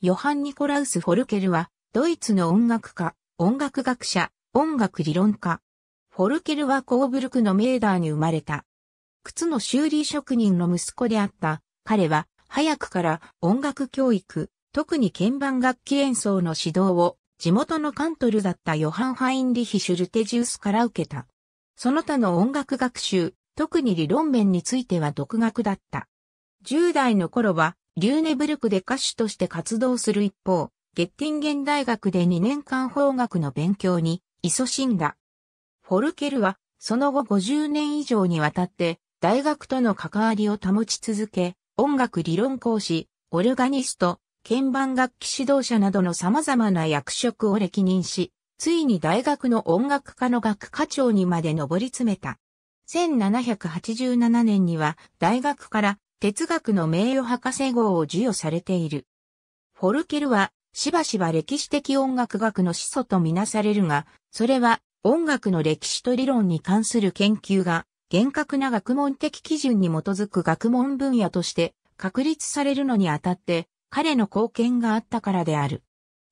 ヨハン・ニコラウス・フォルケルは、ドイツの音楽家、音楽学者、音楽理論家。フォルケルはコーブルクのメーダーに生まれた。靴の修理職人の息子であった、彼は、早くから音楽教育、特に鍵盤楽器演奏の指導を、地元のカントルだったヨハン・ハインリヒ・シュルテジウスから受けた。その他の音楽学習、特に理論面については独学だった。10代の頃は、リューネブルクで歌手として活動する一方、ゲッティンゲン大学で2年間法学の勉強に勤しんだ。フォルケルは、その後50年以上にわたって、大学との関わりを保ち続け、音楽理論講師、オルガニスト、鍵盤楽器指導者などの様々な役職を歴任し、ついに大学の音楽科の学科長にまで上り詰めた。1787年には大学から哲学の名誉博士号を授与されている。フォルケルは、しばしば歴史的音楽学の始祖とみなされるが、それは音楽の歴史と理論に関する研究が厳格な学問的基準に基づく学問分野として確立されるのにあたって彼の貢献があったからである。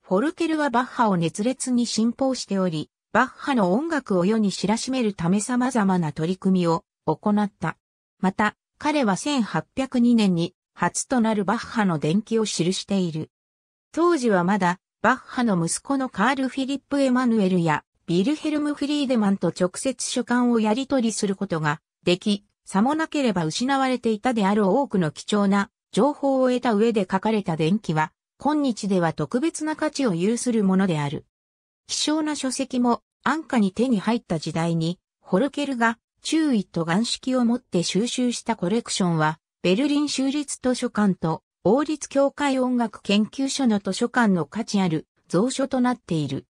フォルケルはバッハを熱烈に信奉しており、バッハの音楽を世に知らしめるため様々な取り組みを行った。また、彼は1802年に初となるバッハの伝記を記している。当時はまだバッハの息子のカール・フィリップ・エマヌエルやビルヘルム・フリーデマンと直接書簡をやり取りすることができ、さもなければ失われていたである多くの貴重な情報を得た上で書かれた伝記は、今日では特別な価値を有するものである。希少な書籍も安価に手に入った時代に、ホルケルが注意と眼式を持って収集したコレクションは、ベルリン州立図書館と王立協会音楽研究所の図書館の価値ある蔵書となっている。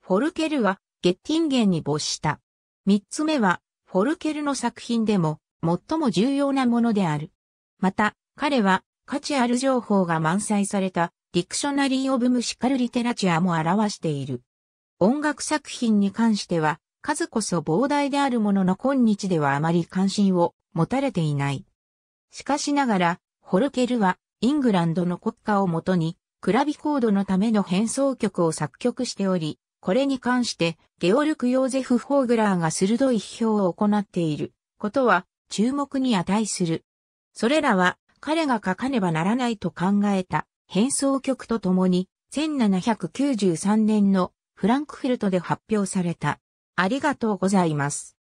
フォルケルはゲッティンゲンに没した。三つ目は、フォルケルの作品でも最も重要なものである。また、彼は価値ある情報が満載されたディクショナリー・オブ・ムシカル・リテラチュアも表している。音楽作品に関しては、数こそ膨大であるものの今日ではあまり関心を持たれていない。しかしながら、ホルケルはイングランドの国家をもとに、クラビコードのための変奏曲を作曲しており、これに関してゲオルク・ヨーゼフ・ホーグラーが鋭い批評を行っていることは注目に値する。それらは彼が書かねばならないと考えた変奏曲とともに1793年のフランクフルトで発表されたありがとうございます。